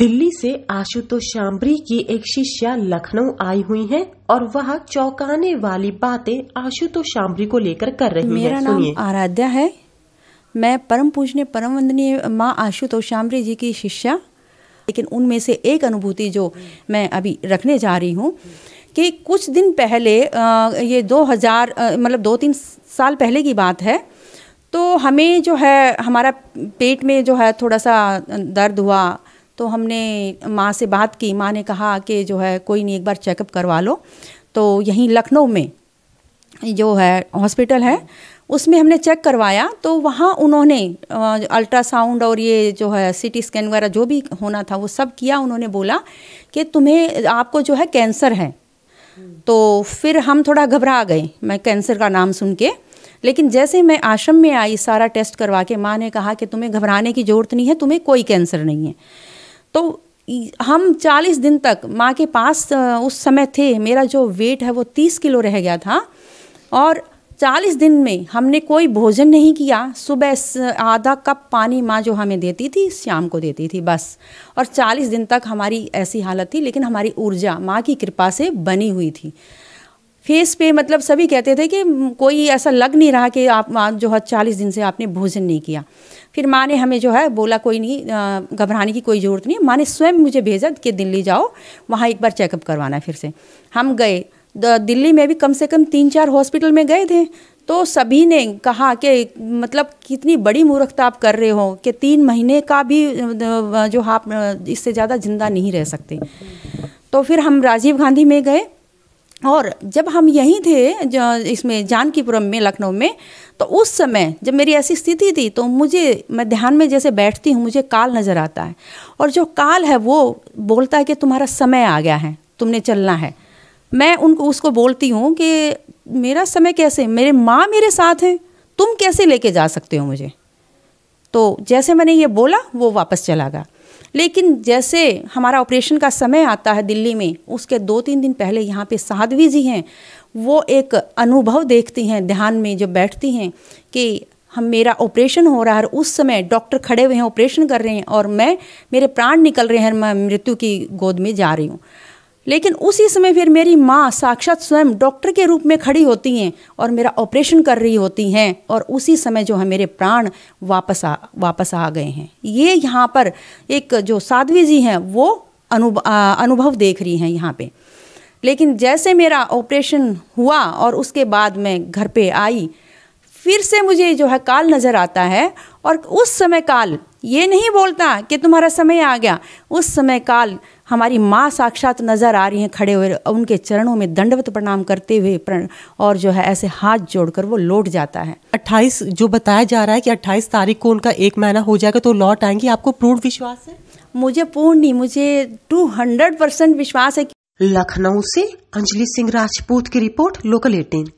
दिल्ली से आशुतोष शाम्बरी की एक शिष्या लखनऊ आई हुई है और वह चौंकाने वाली बातें आशुतोष शाम्बरी को लेकर कर रही मेरा है नाम आराध्या है मैं परम पूजने परम वंदनीय माँ आशुतोष शाम्बरी जी की शिष्या लेकिन उनमें से एक अनुभूति जो मैं अभी रखने जा रही हूँ कि कुछ दिन पहले ये 2000 मतलब दो तीन साल पहले की बात है तो हमें जो है हमारा पेट में जो है थोड़ा सा दर्द हुआ तो हमने माँ से बात की माँ ने कहा कि जो है कोई नहीं एक बार चेकअप करवा लो तो यहीं लखनऊ में जो है हॉस्पिटल है उसमें हमने चेक करवाया तो वहाँ उन्होंने अल्ट्रासाउंड और ये जो है सीटी स्कैन वगैरह जो भी होना था वो सब किया उन्होंने बोला कि तुम्हें आपको जो है कैंसर है तो फिर हम थोड़ा घबरा गए मैं कैंसर का नाम सुन के लेकिन जैसे मैं आश्रम में आई सारा टेस्ट करवा के माँ ने कहा कि तुम्हें घबराने की ज़रूरत नहीं है तुम्हें कोई कैंसर नहीं है तो हम 40 दिन तक माँ के पास उस समय थे मेरा जो वेट है वो 30 किलो रह गया था और 40 दिन में हमने कोई भोजन नहीं किया सुबह आधा कप पानी माँ जो हमें देती थी शाम को देती थी बस और 40 दिन तक हमारी ऐसी हालत थी लेकिन हमारी ऊर्जा माँ की कृपा से बनी हुई थी फेस पे मतलब सभी कहते थे कि कोई ऐसा लग नहीं रहा कि आप जो है चालीस दिन से आपने भोजन नहीं किया फिर माँ ने हमें जो है बोला कोई नहीं घबराने की कोई ज़रूरत नहीं माँ ने स्वयं मुझे भेजा कि दिल्ली जाओ वहाँ एक बार चेकअप करवाना फिर से हम गए दिल्ली में भी कम से कम तीन चार हॉस्पिटल में गए थे तो सभी ने कहा कि मतलब कितनी बड़ी मूर्खता आप कर रहे हो कि तीन महीने का भी जो आप इससे ज़्यादा ज़िंदा नहीं रह सकते तो फिर हम राजीव गांधी में गए और जब हम यहीं थे इसमें जानकीपुरम में लखनऊ में तो उस समय जब मेरी ऐसी स्थिति थी तो मुझे मैं ध्यान में जैसे बैठती हूँ मुझे काल नज़र आता है और जो काल है वो बोलता है कि तुम्हारा समय आ गया है तुमने चलना है मैं उनको उसको बोलती हूँ कि मेरा समय कैसे मेरे माँ मेरे साथ हैं तुम कैसे लेके जा सकते हो मुझे तो जैसे मैंने ये बोला वो वापस चला गया लेकिन जैसे हमारा ऑपरेशन का समय आता है दिल्ली में उसके दो तीन दिन पहले यहाँ पे साध्वी जी हैं वो एक अनुभव देखती हैं ध्यान में जब बैठती हैं कि हम मेरा ऑपरेशन हो रहा है उस समय डॉक्टर खड़े हुए हैं ऑपरेशन कर रहे हैं और मैं मेरे प्राण निकल रहे हैं मैं मृत्यु की गोद में जा रही हूँ लेकिन उसी समय फिर मेरी माँ साक्षात स्वयं डॉक्टर के रूप में खड़ी होती हैं और मेरा ऑपरेशन कर रही होती हैं और उसी समय जो है मेरे प्राण वापस आ वापस आ गए हैं ये यहाँ पर एक जो साध्वी जी हैं वो अनु अनुभव देख रही हैं यहाँ पे लेकिन जैसे मेरा ऑपरेशन हुआ और उसके बाद मैं घर पे आई फिर से मुझे जो है काल नज़र आता है और उस समय काल ये नहीं बोलता कि तुम्हारा समय आ गया उस समय काल हमारी माँ साक्षात नज़र आ रही हैं खड़े हुए उनके चरणों में दंडवत प्रणाम करते हुए प्रण और जो है ऐसे हाथ जोड़कर वो लौट जाता है 28 जो बताया जा रहा है कि 28 तारीख को उनका एक महीना हो जाएगा तो लौट आएंगी आपको पूर्ण विश्वास है मुझे पूर्ण नहीं मुझे टू हंड्रेड परसेंट विश्वास है लखनऊ से अंजलि सिंह राजपूत की रिपोर्ट लोकल एटीन